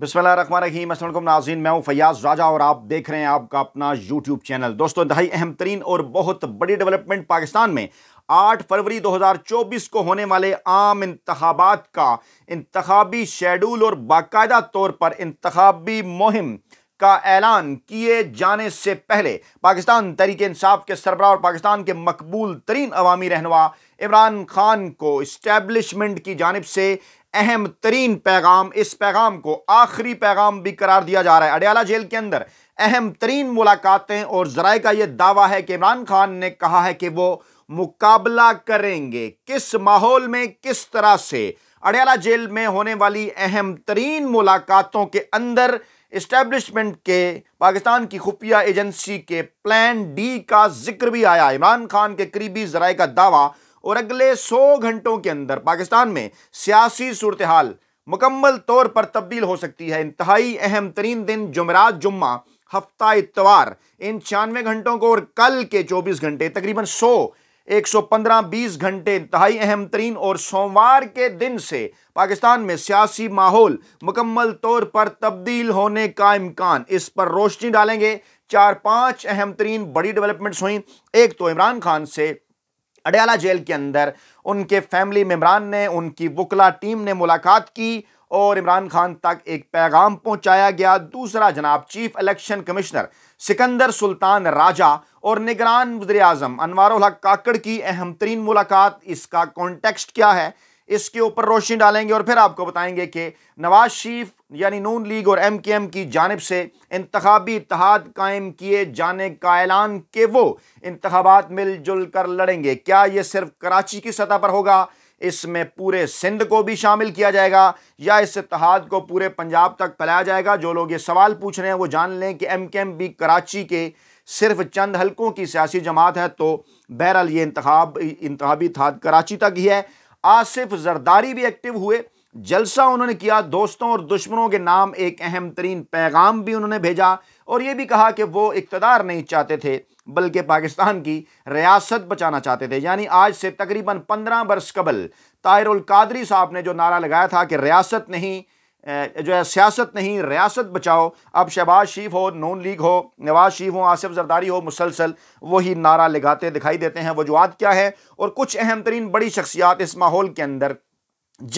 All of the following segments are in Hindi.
बिसमीम असलम नाजीन मैं हूँ फयाज राजा और आप देख रहे हैं आपका अपना यूट्यूब चैनल दोस्तों दहाई अहम तरीन और बहुत बड़ी डेवलपमेंट पाकिस्तान में 8 फरवरी 2024 को होने वाले आम इंतबात का इंतबी शेड्यूल और बाकायदा तौर पर इंतबी मुहिम का ऐलान किए जाने से पहले पाकिस्तान तरीके इंसाफ के सरबरा और पाकिस्तान के मकबूल तरीन अवामी रहनवा इमरान खान को इस्टेबलिशमेंट की जानब से अहम तरीन पैगाम इस पैगाम को आखिरी पैगाम भी करार दिया जा रहा है अडयाला जेल के अंदर अहम तरीन मुलाकातें और जराए का यह दावा है कि इमरान खान ने कहा है कि वो मुकाबला करेंगे किस माहौल में किस तरह से अडयाला जेल में होने वाली अहम तरीन मुलाकातों के अंदर इस्टेब्लिशमेंट के पाकिस्तान की खुफिया एजेंसी के प्लान डी का जिक्र भी आया इमरान खान के करीबी जराए का दावा और अगले 100 घंटों के अंदर पाकिस्तान में सियासी सूरत हाल मुकम्मल तौर पर तब्दील हो सकती है इंतहाई अहम तरीन दिन जुमरात जुम्मा हफ्ता इतवार इन छियानवे घंटों को और कल के 24 घंटे तकरीबन 100 115 20 घंटे इंतहाई अहम तरीन और सोमवार के दिन से पाकिस्तान में सियासी माहौल मुकम्मल तौर पर तब्दील होने का इम्कान इस पर रोशनी डालेंगे चार पांच अहम तरीन बड़ी डेवलपमेंट्स हुई एक तो इमरान खान से अडयाला जेल के अंदर उनके फैमिली मेम्बरान ने उनकी वकला टीम ने मुलाकात की और इमरान खान तक एक पैगाम पहुंचाया गया दूसरा जनाब chief election commissioner Sikandar Sultan Raja और निगरान वजे अजम अनवर काकड़ की अहम तरीन मुलाकात इसका कॉन्टेक्स्ट क्या है इसके ऊपर रोशनी डालेंगे और फिर आपको बताएंगे कि नवाज शरीफ यानी नून लीग और एम के एम की जानब से इंतबी इतिहाद कायम किए जाने का ऐलान के वो इंतबात मिलजुल कर लड़ेंगे क्या ये सिर्फ कराची की सतह पर होगा इसमें पूरे सिंध को भी शामिल किया जाएगा या इस इतिहाद को पूरे पंजाब तक फैलाया जाएगा जो लोग ये सवाल पूछ रहे हैं वो जान लें कि एम के एम भी कराची के सिर्फ चंद हलकों की सियासी जमात है तो बहरहाल ये इंतबी इतिहाद कराची तक ही है आसिफ जरदारी भी एक्टिव हुए जलसा उन्होंने किया दोस्तों और दुश्मनों के नाम एक अहम तरीन पैगाम भी उन्होंने भेजा और ये भी कहा कि वो इकतदार नहीं चाहते थे बल्कि पाकिस्तान की रियासत बचाना चाहते थे यानी आज से तकरीबन पंद्रह बरस कबल तायरुल कादरी साहब ने जो नारा लगाया था कि रियासत नहीं जो है सियासत नहीं रियासत बचाओ अब शहबाज शरीफ हो नून लीग हो नवाज शरीफ हो आसिफ जरदारी हो मुसलसल वही नारा लगाते दिखाई देते हैं वजूहत क्या है और कुछ अहम तरीन बड़ी शख्सियात इस माहौल के अंदर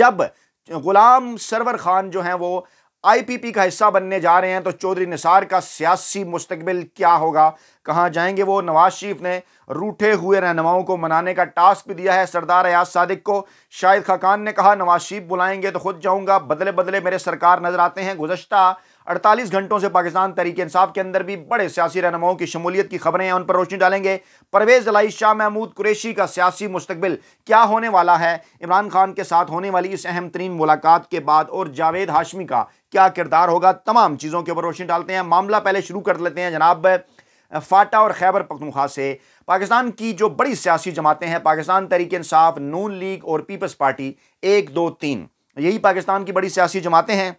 जब ग़ुलाम सरवर खान जो हैं वो आई पी पी का हिस्सा बनने जा रहे हैं तो चौधरी निसार का सियासी मुस्तबिल क्या होगा कहाँ जाएंगे वो नवाज शरीफ ने रूठे हुए रहनुमाओं को मनाने का टास्क भी दिया है सरदार अयाज सादिक को शाहिद खाकान ने कहा नवाज शरीफ बुलाएंगे तो खुद जाऊँगा बदले बदले मेरे सरकार नजर आते हैं गुजशत अड़तालीस घंटों से पाकिस्तान तरीके इंसाफ के अंदर भी बड़े सियासी रहनुमाओं की शमूलियत की खबरें हैं उन पर रोशनी डालेंगे परवेज अलाई शाह महमूद कुरेशी का सियासी मुस्तबिल क्या होने वाला है इमरान खान के साथ होने वाली इस अहम तरीन मुलाकात के बाद और जावेद हाशमी का क्या किरदार होगा तमाम चीज़ों के ऊपर रोशनी डालते हैं मामला पहले शुरू कर लेते हैं जनाब फाटा और खैबर पखनखा से पाकिस्तान की जो बड़ी सियासी जमातें हैं पाकिस्तान तरीके इंसाफ नून लीग और पीपल्स पार्टी एक दो तीन यही पाकिस्तान की बड़ी सियासी जमातें हैं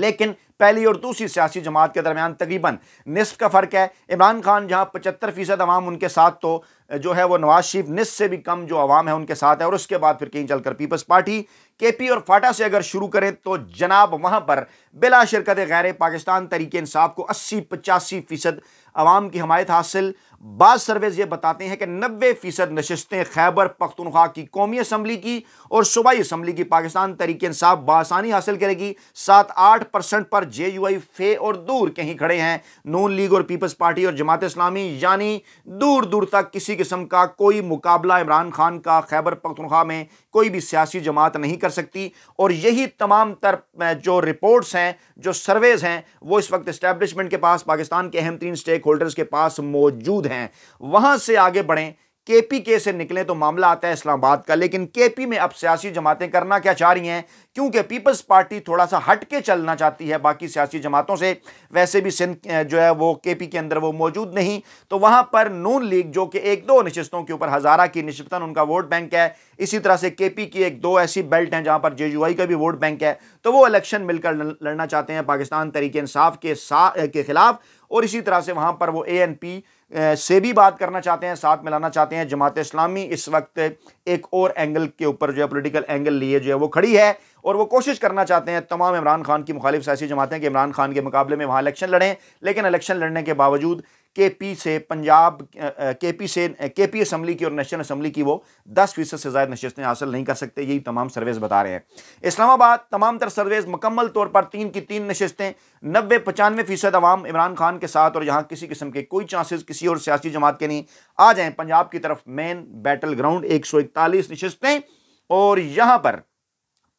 लेकिन पहली और दूसरी सियासी जमात के दरमियान तकरीबन निसफ का फ़र्क है इमरान खान जहाँ पचहत्तर फ़ीसद आवाम उनके साथ तो जो है वो नवाज शरीफ नस्फ से भी कम जो अवाम है उनके साथ है और उसके बाद फिर कहीं चलकर पीपल्स पार्टी के पी और फाटा से अगर शुरू करें तो जनाब वहाँ पर बिला शिरकत गैर पाकिस्तान तरीके इंसाफ को अस्सी पचासी फ़ीसद अवाम की हमायत हासिल बाद सर्वेज ये बताते हैं कि नबे फ़ीसद नशस्तें खैबर पख्तनख्वा की कौमी असम्बली की और सूबाई असम्बली की पाकिस्तान तरीके इंसाफ बासानी हासिल करेगी सात आठ परसेंट पर जे यू आई फे और दूर कहीं खड़े हैं नून लीग और पीपल्स पार्टी और जमात इस्लामी यानी दूर दूर तक किसी किस्म का कोई मुकाबला इमरान खान का खैबर पख्तनख्वा में कोई भी सियासी जमात नहीं कर सकती और यही तमाम तर जो रिपोर्ट्स हैं हैं जो सर्वेज हैं वो इस वक्त इस्टेब्लिशमेंट के पास पाकिस्तान के अहम तीन स्टेक होल्डर्स के पास मौजूद हैं वहाँ से आगे बढ़ें केपी के से निकले तो मामला आता है इस्लामाबाद का लेकिन केपी में अब सियासी जमातें करना क्या चाह रही हैं क्योंकि पीपल्स पार्टी थोड़ा सा हट के चलना चाहती है बाकी सियासी जमातों से वैसे भी सिंध जो है वो केपी के अंदर वो मौजूद नहीं तो वहाँ पर नून लीग जो कि एक दो नशस्तों के ऊपर हज़ारा की नशस्तन उनका वोट बैंक है इसी तरह से केपी की एक दो ऐसी बेल्ट हैं जहाँ पर जे का भी वोट बैंक है तो वो इलेक्शन मिलकर लड़ना चाहते हैं पाकिस्तान तरीके इंसाफ के सा के ख़िलाफ़ और इसी तरह से वहाँ पर वो ए एन पी से भी बात करना चाहते हैं साथ मिलाना चाहते हैं जमात इस्लामी इस वक्त एक और एंगल के ऊपर जो है पोलिटिकल एंगल लिए जो है वो खड़ी है और वो कोशिश करना चाहते हैं तमाम इमरान खान की मुखालिफ सियासी जमातें कि इमरान खान के मुकाबले में वहाँ इलेक्शन लड़ें लेकिन इलेक्शन लड़ने के बावजूद के पी से पंजाब के पी से के पी असम्बली की और नेशनल असम्बली की वो दस फीसद से ज़्यादा नशस्तें हासिल नहीं कर सकते यही तमाम सर्वेज बता रहे हैं इस्लामाबाद तमाम तर सर्वेज मुकम्मल तौर पर तीन की तीन नशस्तें नब्बे पचानवे फीसद अवाम इमरान खान के साथ और यहाँ किसी किस्म के कोई चांसेस किसी और सियासी जमात के नहीं आ जाएँ पंजाब की तरफ मेन बैटल ग्राउंड एक सौ इकतालीस नशस्तें और यहाँ पर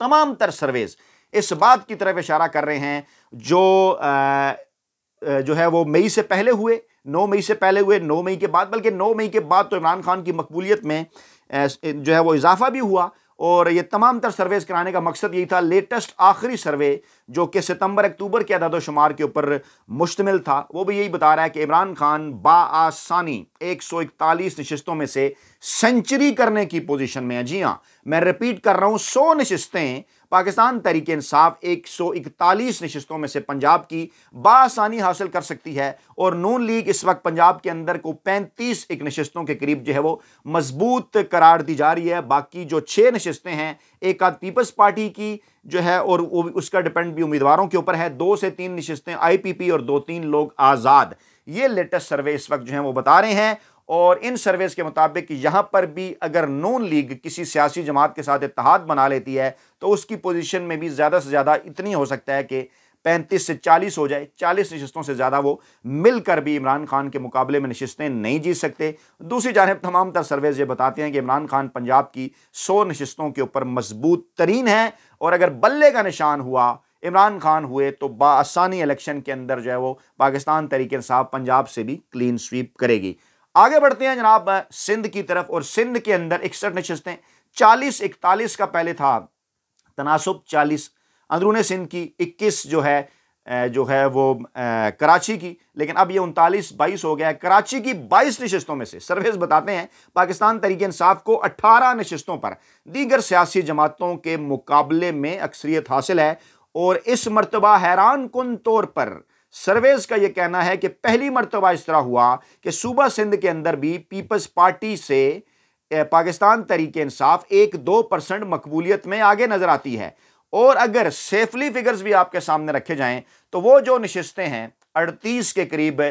तमाम तर सर्वेज़ इस बात की तरफ इशारा कर रहे हैं जो जो है वो मई से पहले हुए नौ मई से पहले हुए नौ मई के बाद बल्कि नौ मई के बाद तो इमरान खान की मकबूलीत में जो है वो इजाफा भी हुआ और ये तमाम तर सर्वेज कराने का मकसद यही था लेटेस्ट आखिरी सर्वे जो कि सितंबर अक्टूबर के अदाद शुमार के ऊपर मुश्तमिल था वो भी यही बता रहा है कि इमरान खान बासानी एक सौ इकतालीस नशस्तों में से सेंचुरी करने की पोजीशन में है जी हाँ मैं रिपीट कर रहा हूँ सौ नशस्तें पाकिस्तान तरीके इंसाफ एक सौ इकतालीस नशस्तों में से पंजाब की बासानी हासिल कर सकती है और नून लीग इस वक्त पंजाब के अंदर को पैंतीस एक नशस्तों के करीब जो है वो मजबूत करार दी जा रही है बाकी जो छः नशस्तें हैं एक आध पीपल्स पार्टी की जो है और वो उसका डिपेंड भी उम्मीदवारों के ऊपर है दो से तीन नशस्तें पी और दो तीन लोग आज़ाद ये लेटेस्ट सर्वे इस वक्त जो है वो बता रहे हैं और इन सर्वेस के मुताबिक यहाँ पर भी अगर नून लीग किसी सियासी जमात के साथ इतिहाद बना लेती है तो उसकी पोजीशन में भी ज़्यादा से ज़्यादा इतनी हो सकता है कि पैंतीस से चालीस हो जाए चालीस नशस्तों से ज़्यादा वो मिलकर भी इमरान खान के मुकाबले में नशस्तें नहीं जीत सकते दूसरी जानब तमाम तर सर्वेज ये बताते हैं कि इमरान खान पंजाब की सौ नशस्तों के ऊपर मजबूत तरीन है और अगर बल्ले का निशान हुआ इमरान खान हुए तो बासानी इलेक्शन के अंदर जो है वो पाकिस्तान तरीके इंसाफ पंजाब से भी क्लीन स्वीप करेगी आगे बढ़ते हैं जनाब सिंध की तरफ और सिंध के अंदर इकसठ नशस्तें चालीस इकतालीस का पहले था तनासब चालीस अंदरून सिंध की इक्कीस जो है जो है वो कराची की लेकिन अब ये उनतालीस बाईस हो गया है कराची की बाईस नशस्तों में से सर्वेस बताते हैं पाकिस्तान तरीक इंसाफ को अट्ठारह नशस्तों पर दीगर सियासी जमातों के मुकाबले में अक्सरियत हासिल है और इस मरतबा हैरान कन तौर पर सर्वेज का यह कहना है कि पहली मरतबा इस तरह हुआ कि सूबा सिंध के अंदर भी पीपल्स पार्टी से पाकिस्तान तरीके इंसाफ एक दो परसेंट मकबूलियत में आगे नज़र आती है और अगर सेफली फिगर्स भी आपके सामने रखे जाएं तो वो जो नशस्तें हैं अड़तीस के करीब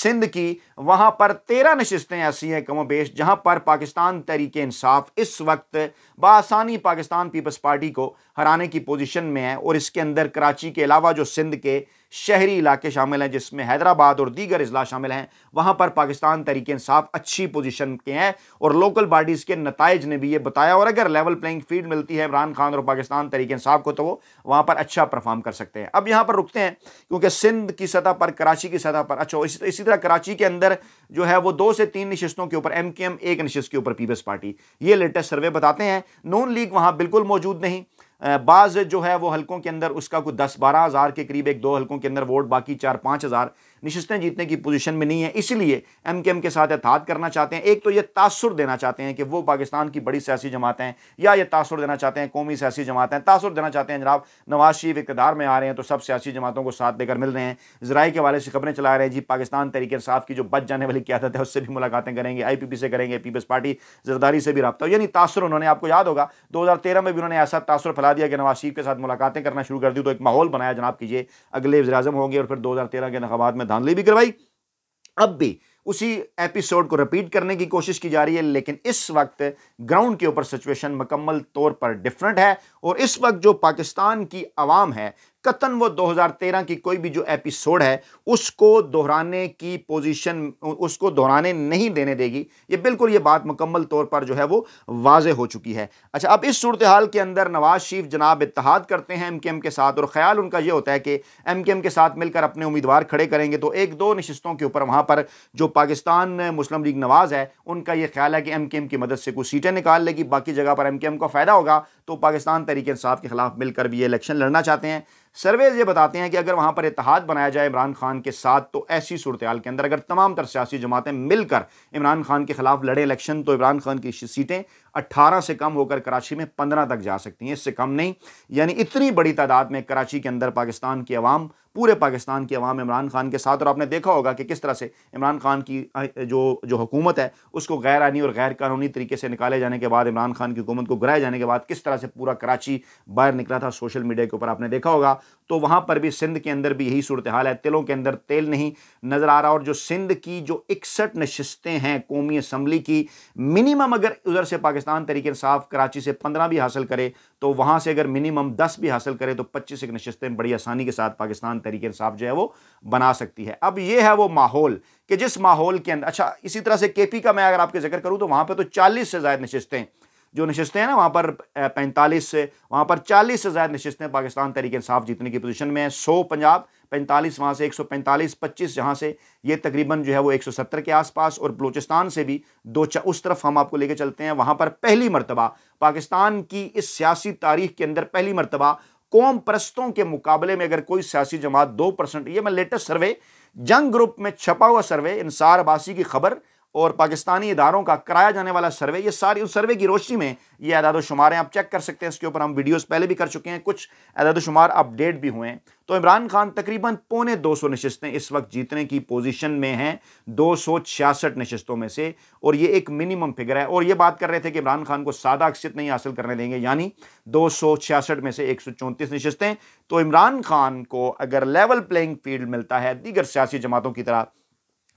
सिंध की वहां पर तेरह नशस्तें ऐसी हैं कमो बेश जहां पर पाकिस्तान तरीके इंसाफ इस वक्त बासानी पाकिस्तान पीपल्स पार्टी को हराने की पोजीशन में है और इसके अंदर कराची के अलावा जो सिंध के शहरी इलाके शामिल हैं जिसमें हैदराबाद और दीगर अजला शामिल हैं वहाँ पर पाकिस्तान तरीके इंसाफ अच्छी पोजिशन के हैं और लोकल बॉडीज़ के नतज ने भी ये बताया और अगर लेवल प्लेइंग फील्ड मिलती है इमरान खान और पाकिस्तान तरीक इंसाफ को तो वो वहाँ पर अच्छा परफॉर्म कर सकते हैं अब यहाँ पर रुकते हैं क्योंकि सिंध की सतह पर कराची की सतह पर अच्छा इसी तरह कराची के अंदर जो है वो दो से तीन नशस्तों के ऊपर एम के एम एक नशस्त के ऊपर पीपल्स पार्टी ये लेटेस्ट सर्वे बताते हैं नून लीग वहाँ बिल्कुल मौजूद नहीं बाज़ जो है वो हलकों के अंदर उसका कुछ दस बारह हज़ार के करीब एक दो हलकों के अंदर वोट बाकी चार पाँच हज़ार नशस्तें जीतने की पोजीशन में नहीं है इसलिए एम के एम के साथ एतहाद करना चाहते हैं एक तो ये तासर देना चाहते हैं कि वो पाकिस्तान की बड़ी सियासी जमातें हैं या ये तासर देना चाहते हैं कौमी सियासी जमातें तासर देना चाहते हैं जनाब नवाज शरीफ इकदार में आ रहे हैं तो सब सियासी जमातों को साथ देकर मिल रहे हैं जराए के वाले से खबरें चला रहे हैं जी पाकिस्तान तरीके साफ की जो बच जाने वाली क्यादत है उससे भी मुलाकातें करेंगे आई पी पी से करेंगे पीपल्स पार्टी जरदारी से भी रबता यानी तासर उन्होंने आपको याद होगा दो हज़ार तेरह में भी उन्होंने ऐसा तासर फैला दिया कि नवाज शरीफ के साथ मुलाकातें करना शुरू कर दी तो एक माहौल बनाया जनाब कीजिए अगले वजराजम होंगे और फिर दो हज़ार तेरह के इंतबात में श्रद्धांजलि भी करवाई अब भी उसी एपिसोड को रिपीट करने की कोशिश की जा रही है लेकिन इस वक्त ग्राउंड के ऊपर सिचुएशन मुकम्मल तौर पर डिफरेंट है और इस वक्त जो पाकिस्तान की आवाम है कतन वो 2013 की कोई भी जो एपिसोड है उसको दोहराने की पोजीशन उसको दोहराने नहीं देने देगी ये बिल्कुल ये बात मुकम्मल तौर पर जो है वो वाज हो चुकी है अच्छा अब इस सूरत हाल के अंदर नवाज शरीफ जनाब इतहाद करते हैं एम के साथ और ख्याल उनका ये होता है कि एम के साथ मिलकर अपने उम्मीदवार खड़े करेंगे तो एक दो नशस्तों के ऊपर वहाँ पर जो पाकिस्तान मुस्लिम लीग नवाज़ है उनका यह ख्याल है कि एम की मदद से कुछ सीटें निकाल लेगी बाकी जगह पर एम को फ़ायदा होगा तो पाकिस्तान तरीके इंसाफ के खिलाफ मिलकर भी ये इलेक्शन लड़ना चाहते हैं सर्वेज ये बताते हैं कि अगर वहां पर इतिहाद बनाया जाए इमरान खान के साथ तो ऐसी सूरत के अंदर अगर तमाम तर सियासी जमातें मिलकर इमरान खान के खिलाफ लड़े इलेक्शन तो इमरान खान की सीटें 18 से कम होकर कराची में 15 तक जा सकती हैं इससे कम नहीं यानी इतनी बड़ी तादाद में कराची के अंदर पाकिस्तान की आवाम पूरे पाकिस्तान की अवाम इमरान खान के साथ और आपने देखा होगा कि किस तरह से इमरान खान की जो जो हुकूमत है उसको गैर आनी और गैर कानूनी तरीके से निकाले जाने के बाद इमरान खान की हुकूमत को गिराए जाने के बाद किस तरह से पूरा कराची बाहर निकला था सोशल मीडिया के ऊपर आपने देखा होगा तो वहाँ पर भी सिंध के अंदर भी यही सूरत हाल है तिलों के अंदर तेल नहीं नज़र आ रहा और जो सिंध की जो इकसठ नशस्तें हैं कौमी असम्बली की मिनिमम अगर उधर से पाकिस्तान तरीके साफ कराची से पंद्रह भी हासिल करे तो वहाँ से अगर मिनिमम दस भी हासिल करे तो पच्चीस एक नशस्तें बड़ी आसानी के साथ पाकिस्तान तरीके से आप जो है वो बना सकती है अब ये है वो माहौल कि जिस माहौल के अंदर अच्छा इसी तरह से के पी का मैं अगर आपके जिक्र करूँ तो वहाँ पर तो चालीस से ज़्यादा नशस्तें जो नशस्तें हैं ना वहाँ पर पैंतालीस से वहाँ पर चालीस से ज़्यादा नशस्तें पाकिस्तान तरीके इंसाफ जीतने की पोजिशन में है सौ पंजाब पैंतालीस वहाँ से एक सौ पैंतालीस पच्चीस जहाँ से ये तकरीबन जो है वो एक सौ सत्तर के आसपास और बलूचिस्तान से भी दो चार उस तरफ हम आपको लेकर चलते हैं वहाँ पर पहली मरतबा पाकिस्तान की इस सियासी तारीख के अंदर पहली मरतबा कौम परस्तों के मुकाबले में अगर कोई सियासी जमात दो परसेंट ये मैं लेटेस्ट सर्वे जंग ग्रुप में छपा हुआ सर्वे इंसार अबासी की खबर और पाकिस्तानी इदारों का कराया जाने वाला सर्वे ये सारी उस सर्वे की रोशनी में ये अदाद शुमार हैं आप चेक कर सकते हैं इसके ऊपर हम वीडियोस पहले भी कर चुके हैं कुछ अदाद शुमार अपडेट भी हुए हैं तो इमरान खान तकरीबन पौने 200 नशस्तें इस वक्त जीतने की पोजीशन में हैं दो सौ छियासठ नशस्तों में से और ये एक मिनिमम फिगर है और ये बात कर रहे थे कि इमरान खान को सादा अक्सित नहीं हासिल करने देंगे यानी दो सौ छियासठ में से एक सौ चौंतीस नशस्तें तो इमरान खान को अगर लेवल प्लेइंग फील्ड मिलता है दीगर सियासी जमातों की तरह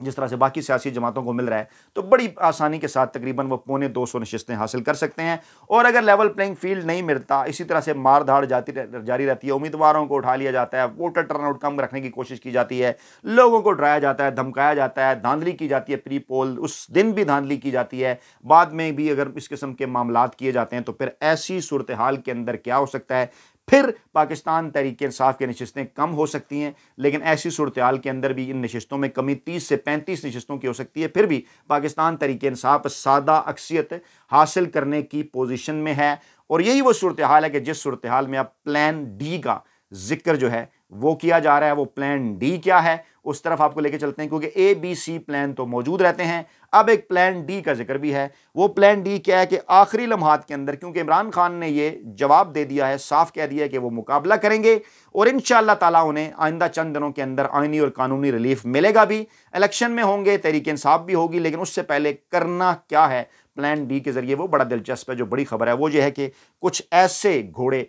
जिस तरह से बाकी सियासी जमातों को मिल रहा है तो बड़ी आसानी के साथ तकरीबन वो पौने दो सौ नशस्तें हासिल कर सकते हैं और अगर लेवल प्लेइंग फील्ड नहीं मिलता इसी तरह से मार धाड़ जाती जारी रहती है उम्मीदवारों को उठा लिया जाता है वोटर टर्नआउट कम रखने की कोशिश की जाती है लोगों को डराया जाता है धमकाया जाता है धांधली की जाती है प्री पोल उस दिन भी धांधली की जाती है बाद में भी अगर इस किस्म के मामला किए जाते हैं तो फिर ऐसी सूरत हाल के अंदर क्या हो सकता है फिर पाकिस्तान तहरीक इंसाफ की नशस्तें कम हो सकती हैं लेकिन ऐसी सूरत हाल के अंदर भी इन नशस्तों में कमी तीस से पैंतीस नशस्तों की हो सकती है फिर भी पाकिस्तान तहरीक इंसाफ सादा अक्सियत हासिल करने की पोजिशन में है और यही वो सूरत हाल है कि जिस सूरत हाल में अब प्लान डी का जिक्र जो है वो किया जा रहा है वो प्लान डी क्या है उस तरफ आपको लेके चलते हैं क्योंकि ए बी सी प्लान तो मौजूद रहते हैं अब एक प्लान डी का जिक्र भी है वो प्लान डी क्या है कि आखिरी लम्हात के अंदर क्योंकि इमरान खान ने ये जवाब दे दिया है साफ कह दिया है कि वो मुकाबला करेंगे और इन शाह उन्हें आइंदा चंद दिनों के अंदर आइनी और कानूनी रिलीफ मिलेगा भी इलेक्शन में होंगे तरीके इंसाफ भी होगी लेकिन उससे पहले करना क्या है प्लान डी के ज़रिए वो बड़ा दिलचस्प है जो बड़ी खबर है वो ये है कि कुछ ऐसे घोड़े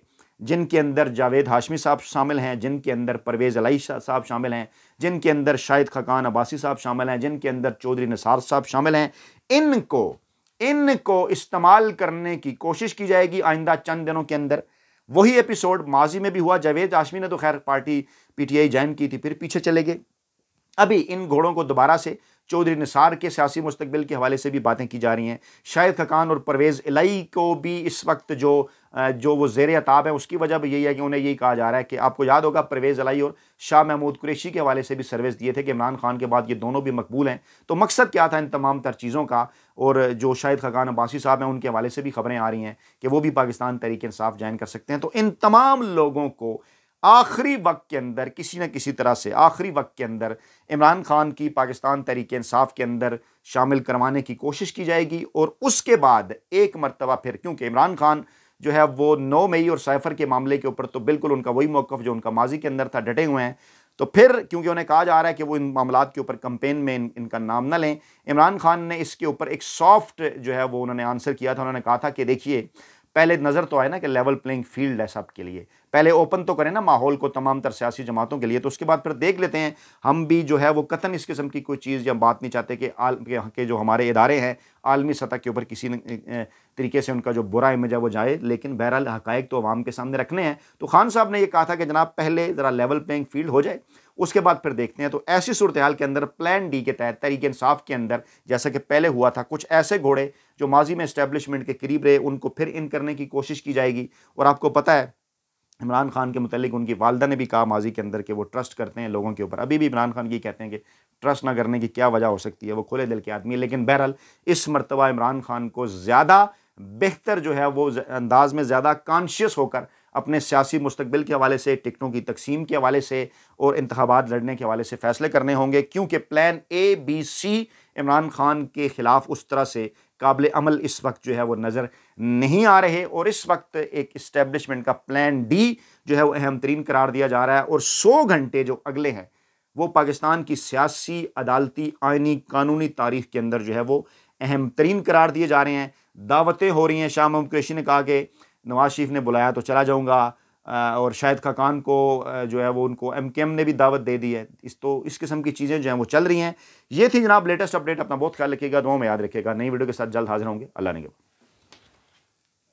जिनके अंदर जावेद हाशमी साहब शामिल हैं जिनके अंदर परवेज़ अलाई साहब शामिल हैं जिनके अंदर शाहिद खकान अबासी साहब शामिल हैं जिनके अंदर चौधरी निसार साहब शामिल हैं इनको इनको इस्तेमाल करने की कोशिश की जाएगी आइंदा चंद दिनों के अंदर वही एपिसोड माजी में भी हुआ जावेद आशमी ने तो खैर पार्टी पीटीआई ज्वाइन की थी फिर पीछे चले गए अभी इन घोड़ों को दोबारा से चौधरी निसार के सियासी मुस्तबिल के हवाले से भी बातें की जा रही हैं शाहिद खकान और परवेज़ इलाई को भी इस वक्त जो जो वो जेर अताब है उसकी वजह भी यही है कि उन्हें यही कहा जा रहा है कि आपको याद होगा परवेज़ इलाई और शाह महमूद कुरेशी के हवाले से भी सर्विस दिए थे कि इमरान खान के बाद ये दोनों भी मकबूल हैं तो मकसद क्या था इन तमाम तर चीज़ों का और जो शाहिद खकान अब्बासी साहब हैं उनके हवाले से भी खबरें आ रही हैं कि वो भी पाकिस्तान तरीके इंसाफ ज्वाइन कर सकते हैं तो इन तमाम लोगों को आखिरी वक्त के अंदर किसी न किसी तरह से आखिरी वक्त के अंदर इमरान खान की पाकिस्तान तरीके इंसाफ के अंदर शामिल करवाने की कोशिश की जाएगी और उसके बाद एक मरतबा फिर क्योंकि इमरान खान जो है वो नौ मई और सैफर के मामले के ऊपर तो बिल्कुल उनका वही मौक़ जो उनका माजी के अंदर था डटे हुए हैं तो फिर क्योंकि उन्हें कहा जा रहा है कि वो इन मामला के ऊपर कंपेन में इन, इनका नाम ना लें इमरान खान ने इसके ऊपर एक सॉफ्ट जो है वो उन्होंने आंसर किया था उन्होंने कहा था कि देखिए पहले नज़र तो आए ना कि लेवल प्लेइंग फील्ड है सबके लिए पहले ओपन तो करें ना माहौल को तमाम तर सियासी जमातों के लिए तो उसके बाद फिर देख लेते हैं हम भी जो है वो कतन इस किस्म की कोई चीज़ या बात नहीं चाहते कि के जो हमारे इदारे हैं आलमी सतह के ऊपर किसी तरीके से उनका जो बुरा इमेज है वो जाए लेकिन बहरहाल हकैक तो आवाम के सामने रखने हैं तो खान साहब ने यह कहा था कि जनाब पहले ज़रा लेवल प्लेइंग फील्ड हो जाए उसके बाद फिर देखते हैं तो ऐसी सूरत हाल के अंदर प्लान डी के तहत तहरीक इंसाफ के अंदर जैसा कि पहले हुआ था कुछ ऐसे घोड़े जो माजी में इस्टेब्लिशमेंट के करीब रहे उनको फिर इन करने की कोशिश की जाएगी और आपको पता है इमरान खान के मतलब उनकी वालदा ने भी कहा माजी के अंदर कि वो ट्रस्ट करते हैं लोगों के ऊपर अभी भी इमरान खान ये कहते हैं कि ट्रस्ट ना करने की क्या वजह हो सकती है वो खुले दिल के आदमी है लेकिन बहरहाल इस मरतबा इमरान खान को ज़्यादा बेहतर जो है वो अंदाज में ज़्यादा कॉन्शियस होकर अपने सियासी मुस्तबिल के हवाले से टिकटों की तकसीम के हवाले से और इंतबात लड़ने के हवाले से फ़ैसले करने होंगे क्योंकि plan A B C Imran Khan के ख़िलाफ़ उस तरह से काबिल अमल इस वक्त जो है वो नज़र नहीं आ रहे और इस वक्त एक इस्टेब्लिशमेंट का प्लान डी जो है वो अहम तरीन करार दिया जा रहा है और सौ घंटे जो अगले हैं वो पाकिस्तान की सियासी अदालती आइनी कानूनी तारीख के अंदर जो है वो अहम तरीन करार दिए जा रहे हैं दावतें हो रही हैं शाह महमूद कुरैशी ने कहा कि नवाज शरीफ ने बुलाया तो चला जाऊँगा और शाहिद खाकान को जो है वो उनको एम के एम ने भी दावत दे दी है इस तो इस किस्म की चीज़ें जो हैं वो चल रही हैं ये थी जनाब लेटेस्ट अपडेट अपना बहुत ख्याल रखिएगा दो में याद रखिएगा नई वीडियो के साथ जल्द हाजिर होंगे अल्लाह ने के